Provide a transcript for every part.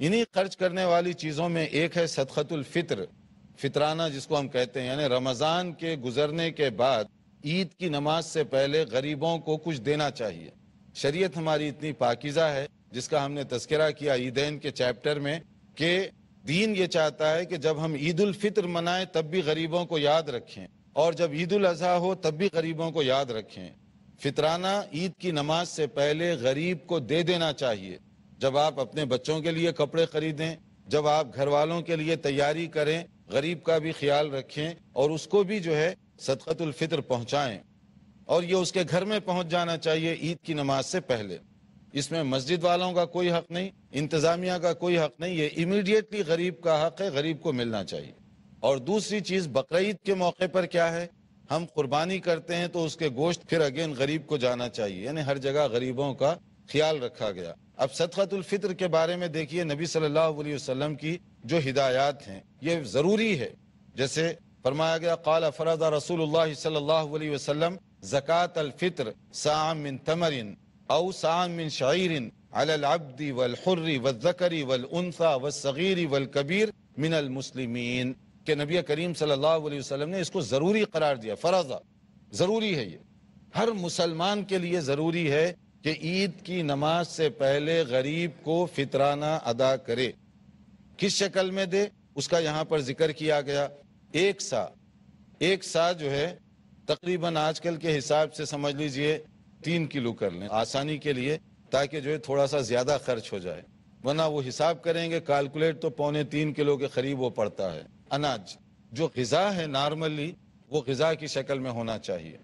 انہی خرچ کرنے والی چیزوں میں ایک ہے صدقت الفطر فطرانہ جس کو ہم کہتے ہیں یعنی رمضان کے گزرنے کے بعد عید کی نماز سے پہلے غریبوں کو کچھ دینا چاہیے شریعت ہماری اتنی پاکیزہ ہے جس کا ہم نے تذکرہ کیا عیدین کے چیپٹر میں کہ دین یہ چاہتا ہے کہ جب ہم عید الفطر منائیں تب بھی غریبوں کو یاد رکھیں اور جب عید الاضحیٰ ہو تب بھی غریبوں کو یاد رکھیں فطرانہ عید کی نماز سے پہلے غریب کو دے دینا چاہیے جب آپ اپنے بچوں کے لیے کپڑے خریدیں جب آپ گھر والوں کے لیے تیاری کریں غریب کا بھی خیال رکھیں اور اس کو بھی جو ہے صدقت الفطر پہنچائیں اور یہ اس کے گھر میں پہنچ جانا چاہیے عید کی نماز سے پہلے اس میں مسجد والوں کا کوئی حق نہیں انتظامیہ کا کوئی حق نہیں یہ امیڈیٹلی غریب کا حق ہے غریب کو ملنا چاہیے اور دوسری چیز بقرعید کے موقع پر کیا ہے ہم قربانی کرتے ہیں تو اس کے گوشت پھر اگین غریب کو جانا چاہیے یعنی ہر جگہ غریبوں کا خیال رکھا گیا اب صدق الفطر کے بارے میں دیکھیے نبی صلی اللہ علیہ وسلم کی جو ہدایات ہیں یہ ضروری ہے جیسے فرمایا گیا قال فرض رسول اللہ صلی اللہ علیہ وسلم الفطر من او من شعیر علی العبد والحر والذکر والانثى والصغیر والکبیر من المسلمین کہ نبی کریم صلی اللہ علیہ وسلم نے اس کو ضروری قرار دیا فرض ضروری ہے یہ ہر مسلمان کے لیے ضروری ہے کہ عید کی نماز سے پہلے غریب کو فطرانہ ادا کرے کس شکل میں دے اس کا یہاں پر ذکر کیا گیا ایک سا ایک سا جو ہے تقریباً آج کل کے حساب سے سمجھ لیجئے تین کلو کر لیں آسانی کے لیے تاکہ جو ہے تھوڑا سا زیادہ خرچ ہو جائے ورنہ وہ حساب کریں گے کالکولیٹ تو پونے تین کلو کے قریب وہ پڑتا ہے اناج جو غذا ہے نارملی وہ غذا کی شکل میں ہونا چاہیے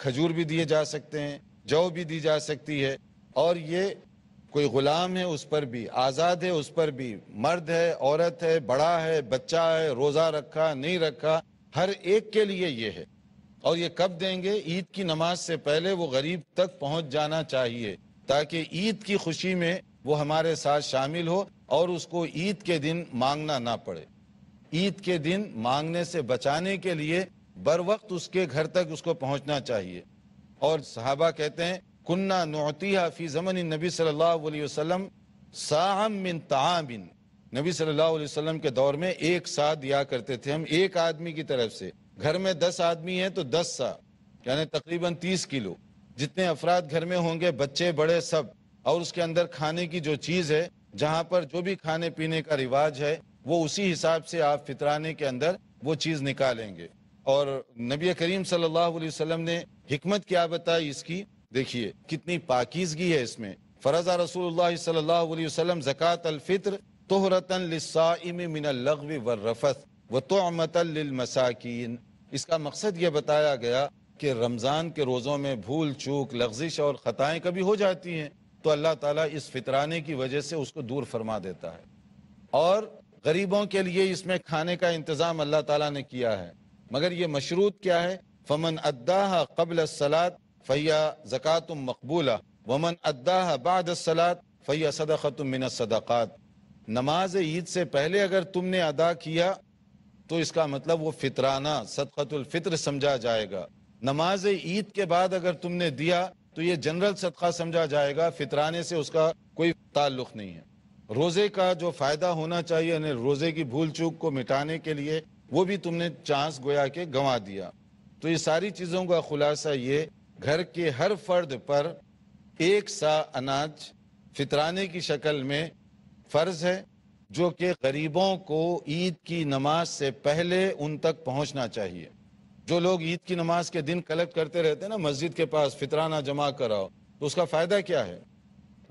کھجور بھی دیے جا سکتے ہیں جو بھی دی جا سکتی ہے اور یہ کوئی غلام ہے اس پر بھی آزاد ہے اس پر بھی مرد ہے عورت ہے بڑا ہے بچہ ہے روزہ رکھا نہیں رکھا ہر ایک کے لیے یہ ہے اور یہ کب دیں گے عید کی نماز سے پہلے وہ غریب تک پہنچ جانا چاہیے تاکہ عید کی خوشی میں وہ ہمارے ساتھ شامل ہو اور اس کو عید کے دن مانگنا نہ پڑے عید کے دن مانگنے سے بچانے کے لیے بر وقت اس کے گھر تک اس کو پہنچنا چاہیے اور صحابہ کہتے ہیں کنہ زمن نبی صلی اللہ علیہ وسلم ساہم من تعام نبی صلی اللہ علیہ وسلم کے دور میں ایک سا دیا کرتے تھے ہم ایک آدمی کی طرف سے گھر میں دس آدمی ہیں تو دس سا یعنی تقریباً تیس کلو جتنے افراد گھر میں ہوں گے بچے بڑے سب اور اس کے اندر کھانے کی جو چیز ہے جہاں پر جو بھی کھانے پینے کا رواج ہے وہ اسی حساب سے آپ فطرانے کے اندر وہ چیز نکالیں گے اور نبی کریم صلی اللہ علیہ وسلم نے حکمت کیا بتائی اس کی دیکھیے کتنی پاکیزگی ہے اس میں فرض رسول اللہ صلی اللہ علیہ وسلم زکات الفطر من اللغو والرفث للمساکین اس کا مقصد یہ بتایا گیا کہ رمضان کے روزوں میں بھول چوک لغزش اور خطائیں کبھی ہو جاتی ہیں تو اللہ تعالیٰ اس فطرانے کی وجہ سے اس کو دور فرما دیتا ہے اور غریبوں کے لیے اس میں کھانے کا انتظام اللہ تعالیٰ نے کیا ہے مگر یہ مشروط کیا ہے فمن اداح قبل الصلاۃ فیا زکات مقبولہ ومن اداح بعد الصلاۃ فیا صدقۃ صدقات نماز عید سے پہلے اگر تم نے ادا کیا تو اس کا مطلب وہ فطرانہ صدقۃ الفطر سمجھا جائے گا نماز عید کے بعد اگر تم نے دیا تو یہ جنرل صدقہ سمجھا جائے گا فطرانے سے اس کا کوئی تعلق نہیں ہے روزے کا جو فائدہ ہونا چاہیے یعنی روزے کی بھول چوک کو مٹانے کے لیے وہ بھی تم نے چانس گویا کے گنوا دیا تو یہ ساری چیزوں کا خلاصہ یہ گھر کے ہر فرد پر ایک سا اناج فطرانے کی شکل میں فرض ہے جو کہ غریبوں کو عید کی نماز سے پہلے ان تک پہنچنا چاہیے جو لوگ عید کی نماز کے دن کلیکٹ کرتے رہتے ہیں نا مسجد کے پاس فطرانہ جمع کراؤ تو اس کا فائدہ کیا ہے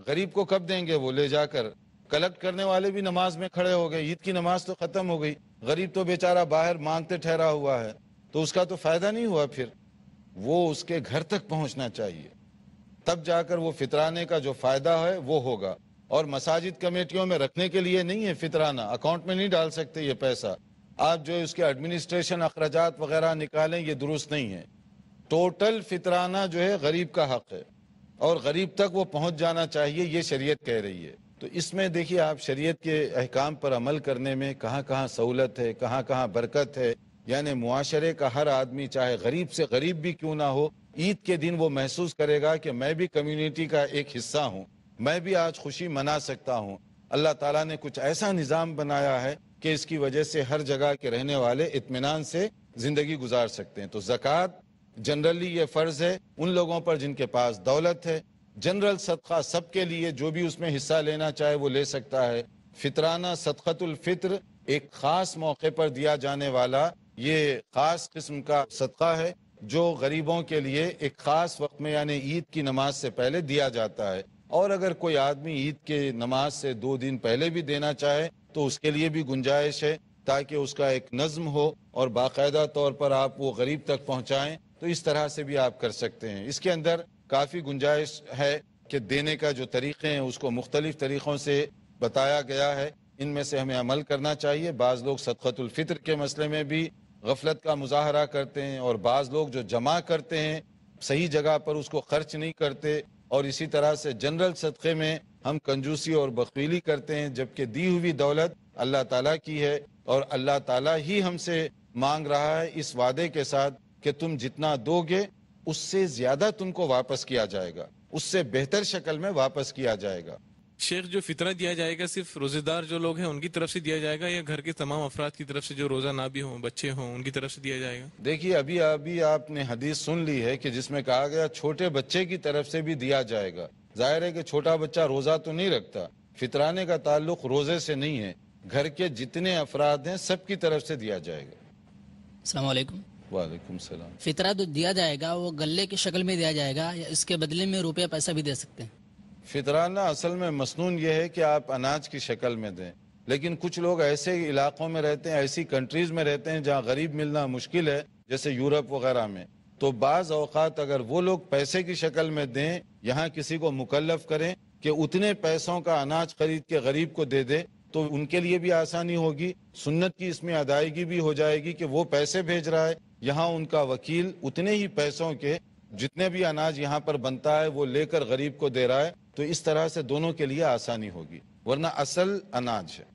غریب کو کب دیں گے وہ لے جا کر کلیکٹ کرنے والے بھی نماز میں کھڑے ہو گئے عید کی نماز تو ختم ہو گئی غریب تو بیچارہ باہر مانگتے ٹھہرا ہوا ہے تو اس کا تو فائدہ نہیں ہوا پھر وہ اس کے گھر تک پہنچنا چاہیے تب جا کر وہ فطرانے کا جو فائدہ ہے وہ ہوگا اور مساجد کمیٹیوں میں رکھنے کے لیے نہیں ہے فطرانہ اکاؤنٹ میں نہیں ڈال سکتے یہ پیسہ آپ جو اس کے ایڈمنسٹریشن اخراجات وغیرہ نکالیں یہ درست نہیں ہے ٹوٹل فطرانہ جو ہے غریب کا حق ہے اور غریب تک وہ پہنچ جانا چاہیے یہ شریعت کہہ رہی ہے تو اس میں دیکھیے آپ شریعت کے احکام پر عمل کرنے میں کہاں کہاں سہولت ہے کہاں کہاں برکت ہے یعنی معاشرے کا ہر آدمی چاہے غریب سے غریب بھی کیوں نہ ہو عید کے دن وہ محسوس کرے گا کہ میں بھی کمیونٹی کا ایک حصہ ہوں میں بھی آج خوشی منا سکتا ہوں اللہ تعالیٰ نے کچھ ایسا نظام بنایا ہے کہ اس کی وجہ سے ہر جگہ کے رہنے والے اطمینان سے زندگی گزار سکتے ہیں تو زکوٰۃ جنرلی یہ فرض ہے ان لوگوں پر جن کے پاس دولت ہے جنرل صدقہ سب کے لیے جو بھی اس میں حصہ لینا چاہے وہ لے سکتا ہے فطرانہ صدقت الفطر ایک خاص موقع پر دیا جانے والا یہ خاص قسم کا صدقہ ہے جو غریبوں کے لیے ایک خاص وقت میں یعنی عید کی نماز سے پہلے دیا جاتا ہے اور اگر کوئی آدمی عید کے نماز سے دو دن پہلے بھی دینا چاہے تو اس کے لیے بھی گنجائش ہے تاکہ اس کا ایک نظم ہو اور باقاعدہ طور پر آپ وہ غریب تک پہنچائیں تو اس طرح سے بھی آپ کر سکتے ہیں اس کے اندر کافی گنجائش ہے کہ دینے کا جو طریقے ہیں اس کو مختلف طریقوں سے بتایا گیا ہے ان میں سے ہمیں عمل کرنا چاہیے بعض لوگ صدقت الفطر کے مسئلے میں بھی غفلت کا مظاہرہ کرتے ہیں اور بعض لوگ جو جمع کرتے ہیں صحیح جگہ پر اس کو خرچ نہیں کرتے اور اسی طرح سے جنرل صدقے میں ہم کنجوسی اور بخیلی کرتے ہیں جب کہ دی ہوئی دولت اللہ تعالیٰ کی ہے اور اللہ تعالیٰ ہی ہم سے مانگ رہا ہے اس وعدے کے ساتھ کہ تم جتنا دو گے اس سے زیادہ تم کو واپس کیا جائے گا اس سے بہتر شکل میں واپس کیا جائے گا شیخ جو فطرہ دیا جائے گا صرف روزے دار جو لوگ ہیں ان کی طرف سے دیا جائے گا یا گھر کے تمام افراد کی طرف سے جو روزہ نہ بھی ہوں بچے ہوں ان کی طرف سے دیا جائے گا دیکھیے ابھی ابھی آپ نے حدیث سن لی ہے کہ جس میں کہا گیا چھوٹے بچے کی طرف سے بھی دیا جائے گا ظاہر ہے کہ چھوٹا بچہ روزہ تو نہیں رکھتا فطرانے کا تعلق روزے سے نہیں ہے گھر کے جتنے افراد ہیں سب کی طرف سے دیا جائے گا السلام علیکم وعلیکم السلام فطرہ جو دیا جائے گا وہ گلے کی شکل میں دیا جائے گا یا اس کے بدلے میں پیسہ بھی دے سکتے ہیں فطرانہ اصل میں مصنون یہ ہے کہ آپ اناج کی شکل میں دیں لیکن کچھ لوگ ایسے علاقوں میں رہتے ہیں ایسی کنٹریز میں رہتے ہیں جہاں غریب ملنا مشکل ہے جیسے یورپ وغیرہ میں تو بعض اوقات اگر وہ لوگ پیسے کی شکل میں دیں یہاں کسی کو مکلف کریں کہ اتنے پیسوں کا اناج خرید کے غریب کو دے دے تو ان کے لیے بھی آسانی ہوگی سنت کی اس میں ادائیگی بھی ہو جائے گی کہ وہ پیسے بھیج رہا ہے یہاں ان کا وکیل اتنے ہی پیسوں کے جتنے بھی اناج یہاں پر بنتا ہے وہ لے کر غریب کو دے رہا ہے تو اس طرح سے دونوں کے لیے آسانی ہوگی ورنہ اصل اناج ہے